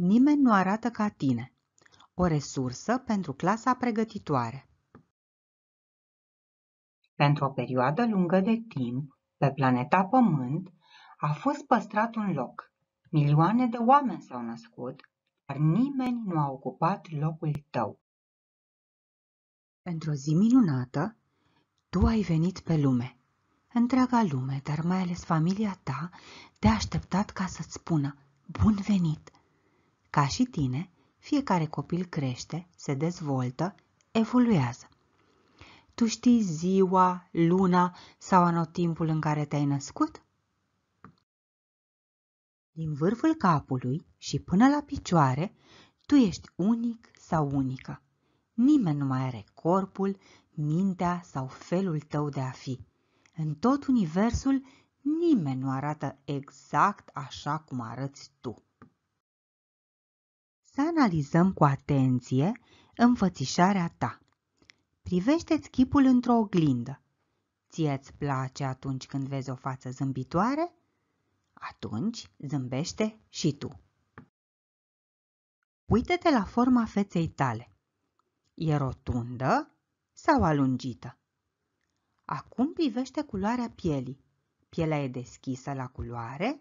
Nimeni nu arată ca tine. O resursă pentru clasa pregătitoare. Pentru o perioadă lungă de timp, pe planeta Pământ, a fost păstrat un loc. Milioane de oameni s-au născut, dar nimeni nu a ocupat locul tău. Pentru o zi minunată, tu ai venit pe lume. Întreaga lume, dar mai ales familia ta, te-a așteptat ca să-ți spună, bun venit! Ca și tine, fiecare copil crește, se dezvoltă, evoluează. Tu știi ziua, luna sau anotimpul în care te-ai născut? Din vârful capului și până la picioare, tu ești unic sau unică. Nimeni nu mai are corpul, mintea sau felul tău de a fi. În tot universul, nimeni nu arată exact așa cum arăți tu să analizăm cu atenție înfățișarea ta. Privește-ți chipul într-o oglindă. Ție-ți place atunci când vezi o față zâmbitoare? Atunci zâmbește și tu. Uită-te la forma feței tale. E rotundă sau alungită? Acum privește culoarea pielii. Pielea e deschisă la culoare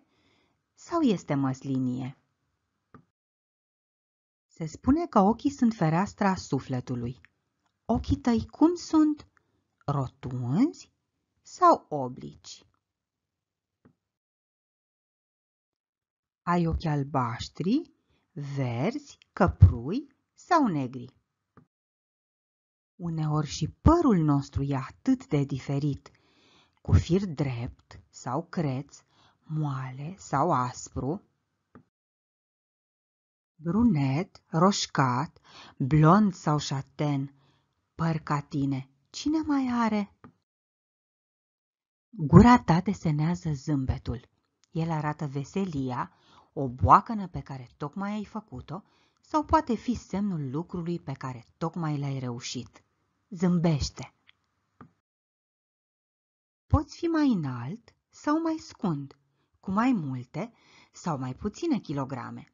sau este măslinie? Se spune că ochii sunt fereastra sufletului. Ochii tăi cum sunt? Rotunzi sau oblici? Ai ochi albaștri, verzi, căprui sau negri? Uneori și părul nostru e atât de diferit, cu fir drept sau creț, moale sau aspru, brunet, roșcat, blond sau șaten, păr ca tine, cine mai are? Gura ta desenează zâmbetul. El arată veselia, o boacănă pe care tocmai ai făcut-o sau poate fi semnul lucrului pe care tocmai l-ai reușit. Zâmbește! Poți fi mai înalt sau mai scund, cu mai multe sau mai puține kilograme.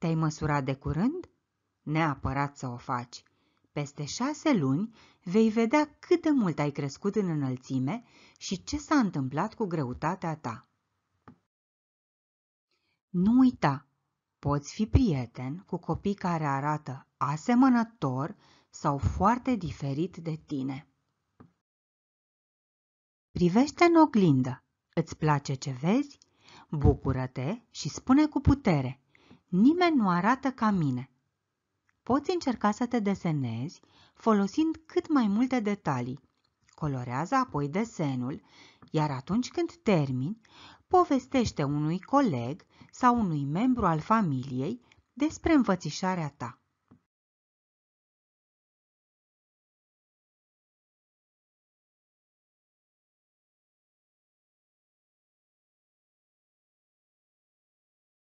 Te-ai măsurat de curând? Neapărat să o faci. Peste șase luni vei vedea cât de mult ai crescut în înălțime și ce s-a întâmplat cu greutatea ta. Nu uita, poți fi prieten cu copii care arată asemănător sau foarte diferit de tine. Privește în oglindă, îți place ce vezi? Bucură-te și spune cu putere, Nimeni nu arată ca mine. Poți încerca să te desenezi folosind cât mai multe detalii. Colorează apoi desenul, iar atunci când termini, povestește unui coleg sau unui membru al familiei despre învățișarea ta.